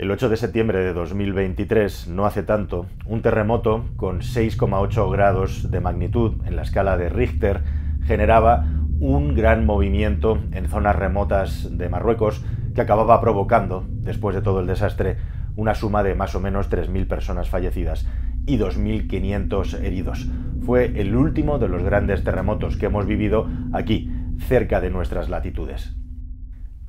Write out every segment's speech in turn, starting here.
El 8 de septiembre de 2023, no hace tanto, un terremoto con 6,8 grados de magnitud en la escala de Richter generaba un gran movimiento en zonas remotas de Marruecos que acababa provocando, después de todo el desastre, una suma de más o menos 3.000 personas fallecidas y 2.500 heridos. Fue el último de los grandes terremotos que hemos vivido aquí, cerca de nuestras latitudes.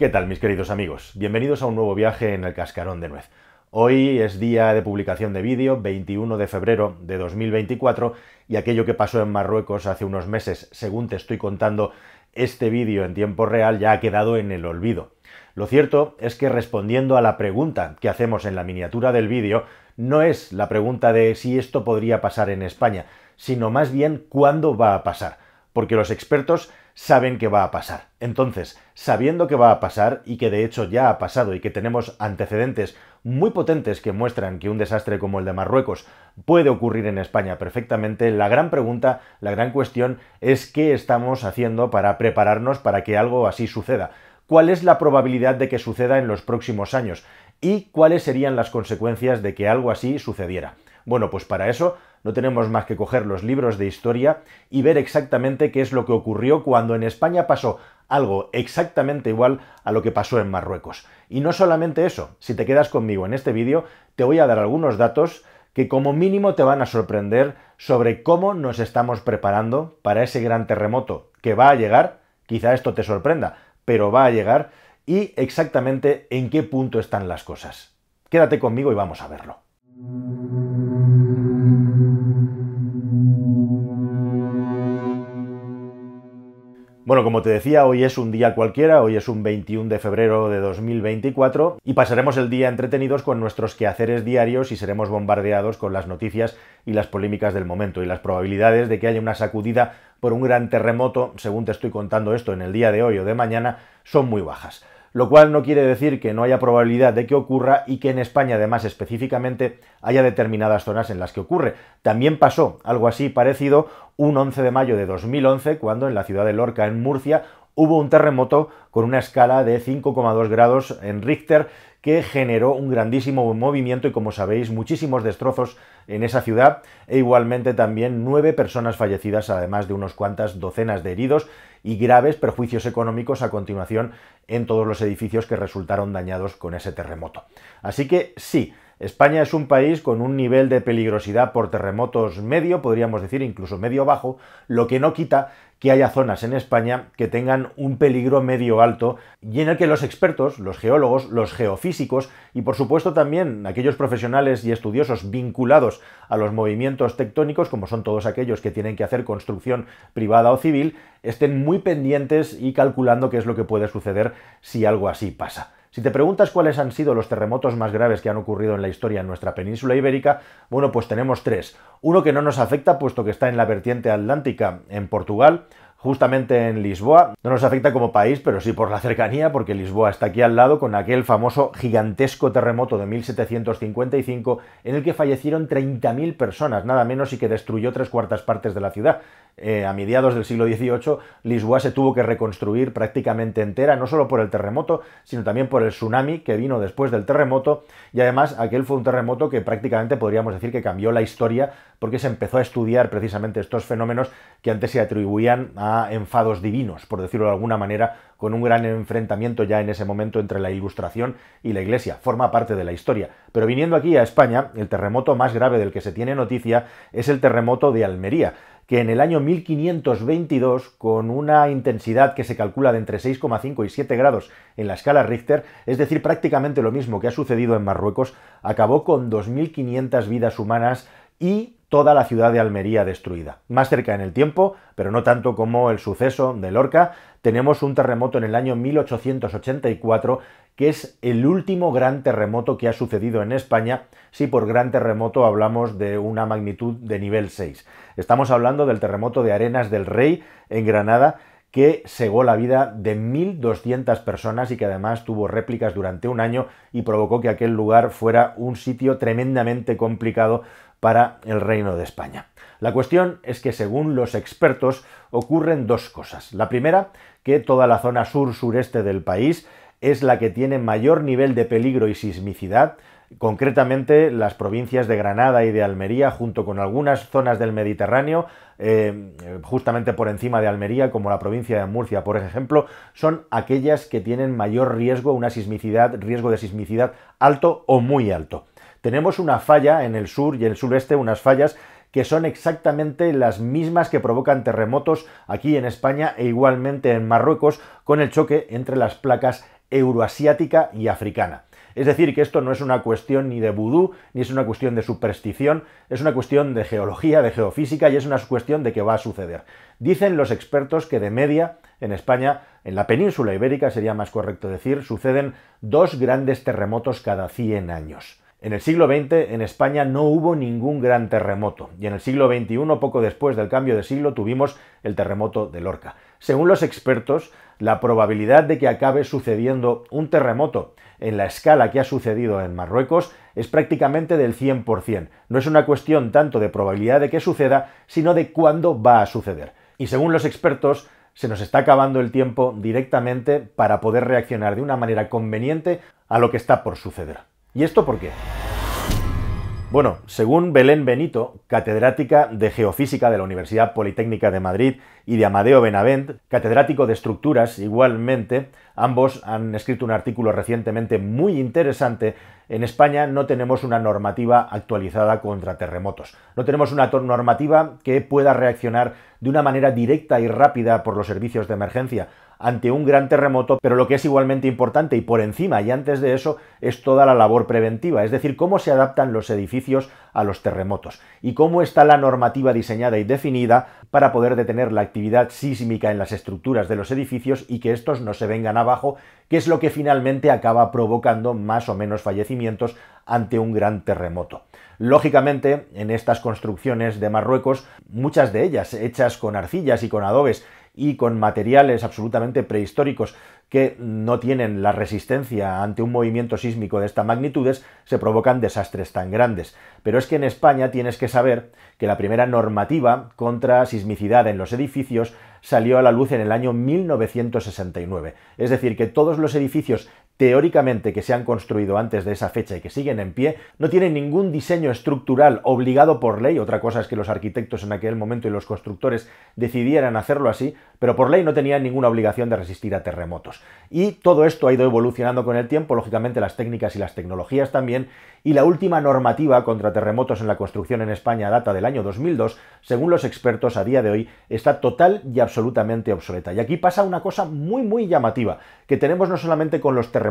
¿Qué tal mis queridos amigos? Bienvenidos a un nuevo viaje en el cascarón de nuez. Hoy es día de publicación de vídeo, 21 de febrero de 2024, y aquello que pasó en Marruecos hace unos meses, según te estoy contando este vídeo en tiempo real, ya ha quedado en el olvido. Lo cierto es que respondiendo a la pregunta que hacemos en la miniatura del vídeo, no es la pregunta de si esto podría pasar en España, sino más bien cuándo va a pasar porque los expertos saben que va a pasar. Entonces, sabiendo que va a pasar y que de hecho ya ha pasado y que tenemos antecedentes muy potentes que muestran que un desastre como el de Marruecos puede ocurrir en España perfectamente, la gran pregunta, la gran cuestión es qué estamos haciendo para prepararnos para que algo así suceda. ¿Cuál es la probabilidad de que suceda en los próximos años? ¿Y cuáles serían las consecuencias de que algo así sucediera? Bueno, pues para eso no tenemos más que coger los libros de historia y ver exactamente qué es lo que ocurrió cuando en España pasó algo exactamente igual a lo que pasó en Marruecos. Y no solamente eso, si te quedas conmigo en este vídeo, te voy a dar algunos datos que como mínimo te van a sorprender sobre cómo nos estamos preparando para ese gran terremoto que va a llegar, quizá esto te sorprenda, pero va a llegar, y exactamente en qué punto están las cosas. Quédate conmigo y vamos a verlo. Bueno, como te decía, hoy es un día cualquiera, hoy es un 21 de febrero de 2024 y pasaremos el día entretenidos con nuestros quehaceres diarios y seremos bombardeados con las noticias y las polémicas del momento y las probabilidades de que haya una sacudida por un gran terremoto, según te estoy contando esto en el día de hoy o de mañana, son muy bajas lo cual no quiere decir que no haya probabilidad de que ocurra y que en España, además específicamente, haya determinadas zonas en las que ocurre. También pasó algo así parecido un 11 de mayo de 2011, cuando en la ciudad de Lorca, en Murcia, hubo un terremoto con una escala de 5,2 grados en Richter que generó un grandísimo movimiento y como sabéis muchísimos destrozos en esa ciudad e igualmente también nueve personas fallecidas además de unas cuantas docenas de heridos y graves perjuicios económicos a continuación en todos los edificios que resultaron dañados con ese terremoto. Así que sí, España es un país con un nivel de peligrosidad por terremotos medio, podríamos decir incluso medio bajo, lo que no quita que haya zonas en España que tengan un peligro medio alto y en el que los expertos, los geólogos, los geofísicos y por supuesto también aquellos profesionales y estudiosos vinculados a los movimientos tectónicos, como son todos aquellos que tienen que hacer construcción privada o civil, estén muy pendientes y calculando qué es lo que puede suceder si algo así pasa. Si te preguntas cuáles han sido los terremotos más graves que han ocurrido en la historia en nuestra península ibérica, bueno, pues tenemos tres. Uno que no nos afecta puesto que está en la vertiente atlántica en Portugal, justamente en Lisboa. No nos afecta como país, pero sí por la cercanía, porque Lisboa está aquí al lado con aquel famoso gigantesco terremoto de 1755 en el que fallecieron 30.000 personas, nada menos y que destruyó tres cuartas partes de la ciudad. Eh, a mediados del siglo XVIII, Lisboa se tuvo que reconstruir prácticamente entera, no solo por el terremoto, sino también por el tsunami que vino después del terremoto, y además aquel fue un terremoto que prácticamente podríamos decir que cambió la historia, porque se empezó a estudiar precisamente estos fenómenos que antes se atribuían a enfados divinos, por decirlo de alguna manera, con un gran enfrentamiento ya en ese momento entre la Ilustración y la Iglesia. Forma parte de la historia. Pero viniendo aquí a España, el terremoto más grave del que se tiene noticia es el terremoto de Almería que en el año 1522, con una intensidad que se calcula de entre 6,5 y 7 grados en la escala Richter, es decir, prácticamente lo mismo que ha sucedido en Marruecos, acabó con 2.500 vidas humanas y toda la ciudad de Almería destruida. Más cerca en el tiempo, pero no tanto como el suceso de Lorca, tenemos un terremoto en el año 1884 que es el último gran terremoto que ha sucedido en España, si por gran terremoto hablamos de una magnitud de nivel 6. Estamos hablando del terremoto de Arenas del Rey en Granada, que cegó la vida de 1.200 personas y que además tuvo réplicas durante un año y provocó que aquel lugar fuera un sitio tremendamente complicado para el Reino de España. La cuestión es que según los expertos ocurren dos cosas. La primera, que toda la zona sur-sureste del país es la que tiene mayor nivel de peligro y sismicidad, concretamente las provincias de Granada y de Almería, junto con algunas zonas del Mediterráneo, eh, justamente por encima de Almería, como la provincia de Murcia, por ejemplo, son aquellas que tienen mayor riesgo, una sismicidad, riesgo de sismicidad alto o muy alto. Tenemos una falla en el sur y el sureste, unas fallas que son exactamente las mismas que provocan terremotos aquí en España e igualmente en Marruecos con el choque entre las placas euroasiática y africana. Es decir, que esto no es una cuestión ni de vudú, ni es una cuestión de superstición, es una cuestión de geología, de geofísica y es una cuestión de qué va a suceder. Dicen los expertos que de media en España, en la península ibérica sería más correcto decir, suceden dos grandes terremotos cada 100 años. En el siglo XX en España no hubo ningún gran terremoto y en el siglo XXI, poco después del cambio de siglo, tuvimos el terremoto de Lorca. Según los expertos, la probabilidad de que acabe sucediendo un terremoto en la escala que ha sucedido en Marruecos es prácticamente del 100%. No es una cuestión tanto de probabilidad de que suceda, sino de cuándo va a suceder. Y según los expertos, se nos está acabando el tiempo directamente para poder reaccionar de una manera conveniente a lo que está por suceder. ¿Y esto por qué? Bueno, según Belén Benito, catedrática de Geofísica de la Universidad Politécnica de Madrid y de Amadeo Benavent, catedrático de estructuras igualmente, ambos han escrito un artículo recientemente muy interesante. En España no tenemos una normativa actualizada contra terremotos. No tenemos una normativa que pueda reaccionar de una manera directa y rápida por los servicios de emergencia ante un gran terremoto, pero lo que es igualmente importante y por encima y antes de eso es toda la labor preventiva, es decir, cómo se adaptan los edificios a los terremotos y cómo está la normativa diseñada y definida para poder detener la actividad sísmica en las estructuras de los edificios y que estos no se vengan abajo, que es lo que finalmente acaba provocando más o menos fallecimientos ante un gran terremoto. Lógicamente, en estas construcciones de Marruecos, muchas de ellas hechas con arcillas y con adobes, y con materiales absolutamente prehistóricos que no tienen la resistencia ante un movimiento sísmico de estas magnitudes, se provocan desastres tan grandes. Pero es que en España tienes que saber que la primera normativa contra sismicidad en los edificios salió a la luz en el año 1969. Es decir, que todos los edificios teóricamente que se han construido antes de esa fecha y que siguen en pie, no tienen ningún diseño estructural obligado por ley, otra cosa es que los arquitectos en aquel momento y los constructores decidieran hacerlo así, pero por ley no tenían ninguna obligación de resistir a terremotos. Y todo esto ha ido evolucionando con el tiempo, lógicamente las técnicas y las tecnologías también, y la última normativa contra terremotos en la construcción en España data del año 2002, según los expertos a día de hoy, está total y absolutamente obsoleta. Y aquí pasa una cosa muy muy llamativa, que tenemos no solamente con los terremotos,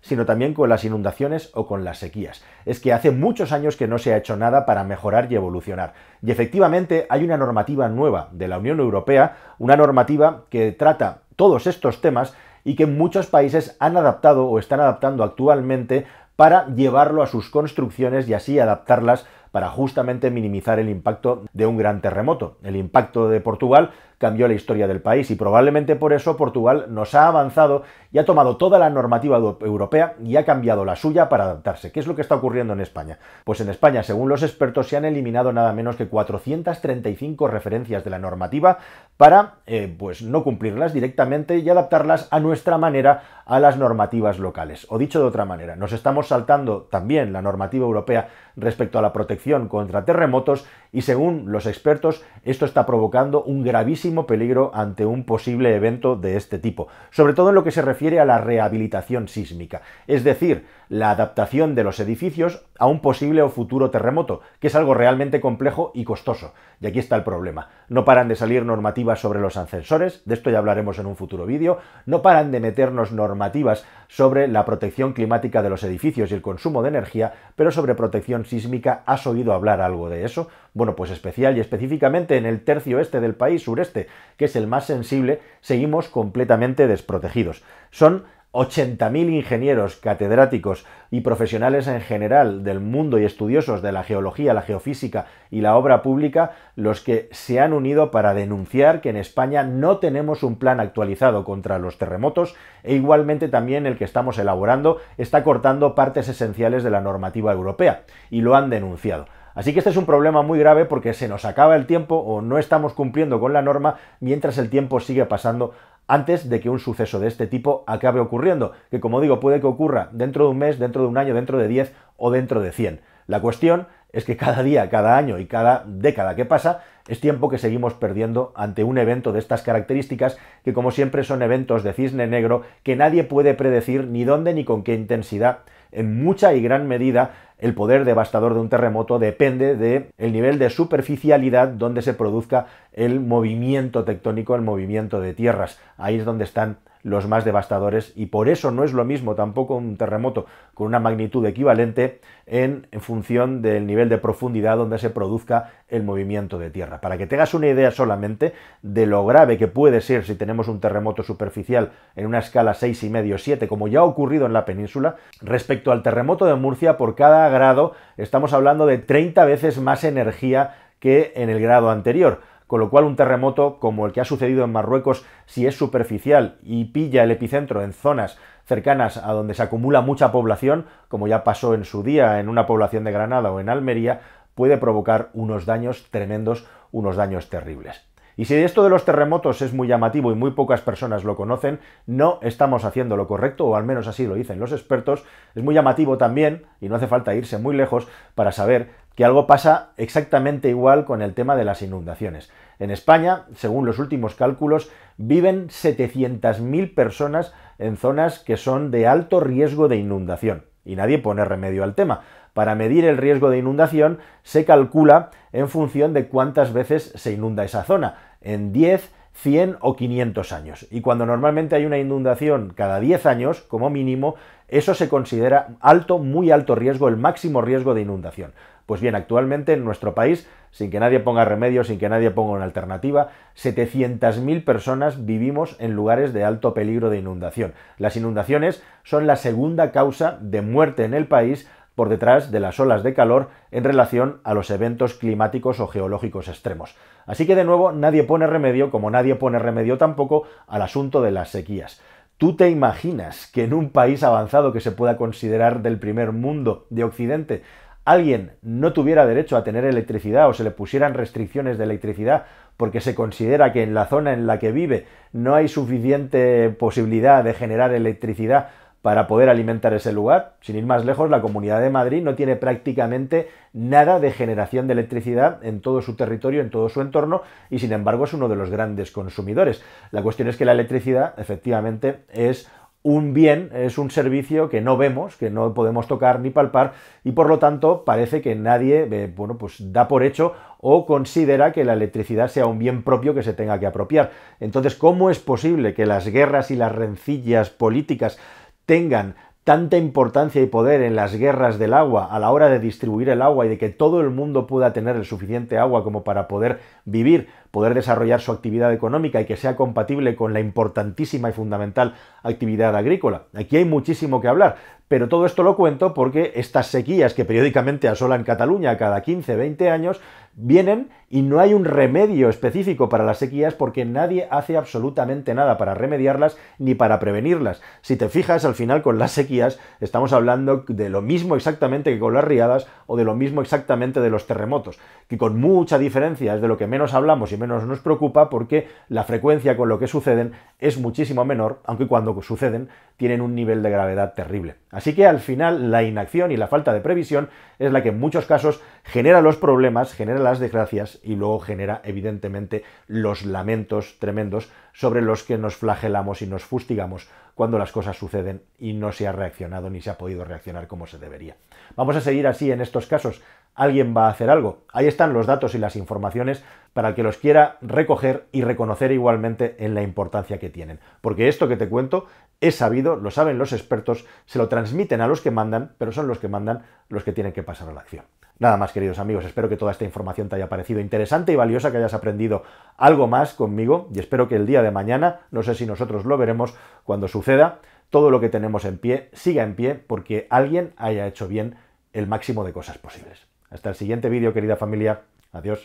sino también con las inundaciones o con las sequías. Es que hace muchos años que no se ha hecho nada para mejorar y evolucionar. Y efectivamente hay una normativa nueva de la Unión Europea, una normativa que trata todos estos temas y que muchos países han adaptado o están adaptando actualmente para llevarlo a sus construcciones y así adaptarlas para justamente minimizar el impacto de un gran terremoto. El impacto de Portugal cambió la historia del país y probablemente por eso Portugal nos ha avanzado y ha tomado toda la normativa europea y ha cambiado la suya para adaptarse. ¿Qué es lo que está ocurriendo en España? Pues en España, según los expertos, se han eliminado nada menos que 435 referencias de la normativa para eh, pues no cumplirlas directamente y adaptarlas a nuestra manera a las normativas locales. O dicho de otra manera, nos estamos saltando también la normativa europea respecto a la protección contra terremotos y según los expertos esto está provocando un gravísimo peligro ante un posible evento de este tipo, sobre todo en lo que se refiere a la rehabilitación sísmica, es decir, la adaptación de los edificios a un posible o futuro terremoto, que es algo realmente complejo y costoso. Y aquí está el problema. No paran de salir normativas sobre los ascensores, de esto ya hablaremos en un futuro vídeo, no paran de meternos normativas sobre la protección climática de los edificios y el consumo de energía, pero sobre protección sísmica, ¿has oído hablar algo de eso? bueno, pues especial y específicamente en el tercio este del país, sureste, que es el más sensible, seguimos completamente desprotegidos. Son 80.000 ingenieros, catedráticos y profesionales en general del mundo y estudiosos de la geología, la geofísica y la obra pública los que se han unido para denunciar que en España no tenemos un plan actualizado contra los terremotos e igualmente también el que estamos elaborando está cortando partes esenciales de la normativa europea y lo han denunciado. Así que este es un problema muy grave porque se nos acaba el tiempo o no estamos cumpliendo con la norma mientras el tiempo sigue pasando antes de que un suceso de este tipo acabe ocurriendo, que como digo puede que ocurra dentro de un mes, dentro de un año, dentro de 10 o dentro de 100. La cuestión es que cada día, cada año y cada década que pasa, es tiempo que seguimos perdiendo ante un evento de estas características, que como siempre son eventos de cisne negro que nadie puede predecir ni dónde ni con qué intensidad. En mucha y gran medida, el poder devastador de un terremoto depende del nivel de superficialidad donde se produzca el movimiento tectónico, el movimiento de tierras. Ahí es donde están los más devastadores y por eso no es lo mismo tampoco un terremoto con una magnitud equivalente en, función del nivel de profundidad donde se produzca el movimiento de tierra. Para que tengas una idea solamente de lo grave que puede ser si tenemos un terremoto superficial en una escala 6,5-7, como ya ha ocurrido en la península, respecto al terremoto de Murcia, por cada grado estamos hablando de 30 veces más energía que en el grado anterior con lo cual un terremoto como el que ha sucedido en Marruecos, si es superficial y pilla el epicentro en zonas cercanas a donde se acumula mucha población, como ya pasó en su día en una población de Granada o en Almería, puede provocar unos daños tremendos, unos daños terribles. Y si esto de los terremotos es muy llamativo y muy pocas personas lo conocen, no estamos haciendo lo correcto, o al menos así lo dicen los expertos. Es muy llamativo también, y no hace falta irse muy lejos para saber que algo pasa exactamente igual con el tema de las inundaciones. En España, según los últimos cálculos, viven 700.000 personas en zonas que son de alto riesgo de inundación. Y nadie pone remedio al tema. Para medir el riesgo de inundación se calcula en función de cuántas veces se inunda esa zona, en 10, 100 o 500 años. Y cuando normalmente hay una inundación cada 10 años, como mínimo, eso se considera alto, muy alto riesgo, el máximo riesgo de inundación. Pues bien, actualmente en nuestro país, sin que nadie ponga remedio, sin que nadie ponga una alternativa, 700.000 personas vivimos en lugares de alto peligro de inundación. Las inundaciones son la segunda causa de muerte en el país por detrás de las olas de calor en relación a los eventos climáticos o geológicos extremos. Así que de nuevo nadie pone remedio, como nadie pone remedio tampoco, al asunto de las sequías. ¿Tú te imaginas que en un país avanzado que se pueda considerar del primer mundo de Occidente alguien no tuviera derecho a tener electricidad o se le pusieran restricciones de electricidad porque se considera que en la zona en la que vive no hay suficiente posibilidad de generar electricidad para poder alimentar ese lugar. Sin ir más lejos, la Comunidad de Madrid no tiene prácticamente nada de generación de electricidad en todo su territorio, en todo su entorno, y sin embargo es uno de los grandes consumidores. La cuestión es que la electricidad efectivamente es un bien, es un servicio que no vemos, que no podemos tocar ni palpar y por lo tanto parece que nadie eh, pues da por hecho o considera que la electricidad sea un bien propio que se tenga que apropiar. Entonces, ¿cómo es posible que las guerras y las rencillas políticas tengan tanta importancia y poder en las guerras del agua a la hora de distribuir el agua y de que todo el mundo pueda tener el suficiente agua como para poder vivir, poder desarrollar su actividad económica y que sea compatible con la importantísima y fundamental actividad agrícola. Aquí hay muchísimo que hablar, pero todo esto lo cuento porque estas sequías que periódicamente asolan Cataluña cada 15, 20 años, vienen y no hay un remedio específico para las sequías porque nadie hace absolutamente nada para remediarlas ni para prevenirlas. Si te fijas, al final con las sequías estamos hablando de lo mismo exactamente que con las riadas o de lo mismo exactamente de los terremotos, que con mucha diferencia es de lo que menos hablamos y menos nos preocupa porque la frecuencia con lo que suceden es muchísimo menor, aunque cuando suceden tienen un nivel de gravedad terrible. Así que al final la inacción y la falta de previsión es la que en muchos casos genera los problemas, genera las desgracias y luego genera evidentemente los lamentos tremendos sobre los que nos flagelamos y nos fustigamos cuando las cosas suceden y no se ha reaccionado ni se ha podido reaccionar como se debería. Vamos a seguir así en estos casos alguien va a hacer algo. Ahí están los datos y las informaciones para el que los quiera recoger y reconocer igualmente en la importancia que tienen. Porque esto que te cuento es sabido, lo saben los expertos, se lo transmiten a los que mandan, pero son los que mandan los que tienen que pasar a la acción. Nada más, queridos amigos, espero que toda esta información te haya parecido interesante y valiosa, que hayas aprendido algo más conmigo y espero que el día de mañana, no sé si nosotros lo veremos cuando suceda, todo lo que tenemos en pie siga en pie porque alguien haya hecho bien el máximo de cosas posibles. Hasta el siguiente vídeo, querida familia. Adiós.